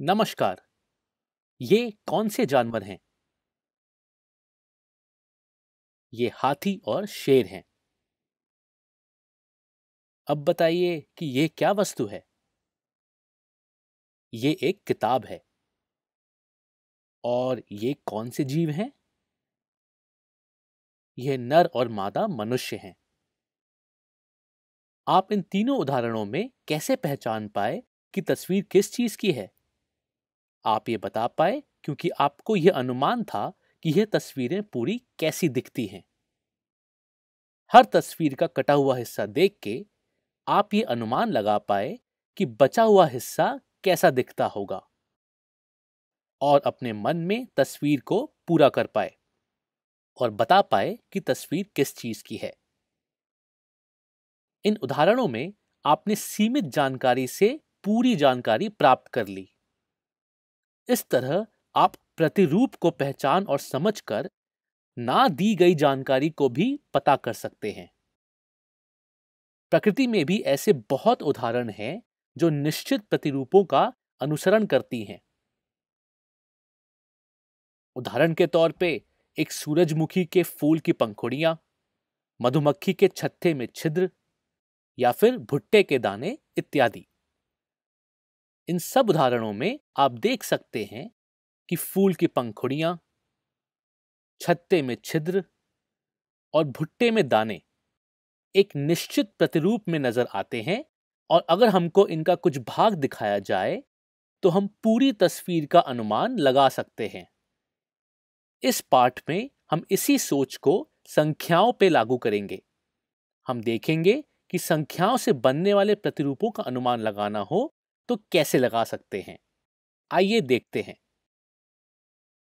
नमस्कार ये कौन से जानवर हैं ये हाथी और शेर हैं अब बताइए कि ये क्या वस्तु है ये एक किताब है और ये कौन से जीव हैं ये नर और मादा मनुष्य हैं आप इन तीनों उदाहरणों में कैसे पहचान पाए कि तस्वीर किस चीज की है आप ये बता पाए क्योंकि आपको यह अनुमान था कि यह तस्वीरें पूरी कैसी दिखती हैं हर तस्वीर का कटा हुआ हिस्सा देख के आप ये अनुमान लगा पाए कि बचा हुआ हिस्सा कैसा दिखता होगा और अपने मन में तस्वीर को पूरा कर पाए और बता पाए कि तस्वीर किस चीज की है इन उदाहरणों में आपने सीमित जानकारी से पूरी जानकारी प्राप्त कर ली इस तरह आप प्रतिरूप को पहचान और समझकर ना दी गई जानकारी को भी पता कर सकते हैं प्रकृति में भी ऐसे बहुत उदाहरण हैं जो निश्चित प्रतिरूपों का अनुसरण करती हैं उदाहरण के तौर पे एक सूरजमुखी के फूल की पंखुड़ियां मधुमक्खी के छत्ते में छिद्र या फिर भुट्टे के दाने इत्यादि इन सब उदाहरणों में आप देख सकते हैं कि फूल की पंखुड़ियां छत्ते में छिद्र और भुट्टे में दाने एक निश्चित प्रतिरूप में नजर आते हैं और अगर हमको इनका कुछ भाग दिखाया जाए तो हम पूरी तस्वीर का अनुमान लगा सकते हैं इस पाठ में हम इसी सोच को संख्याओं पर लागू करेंगे हम देखेंगे कि संख्याओं से बनने वाले प्रतिरूपों का अनुमान लगाना हो तो कैसे लगा सकते हैं आइए देखते हैं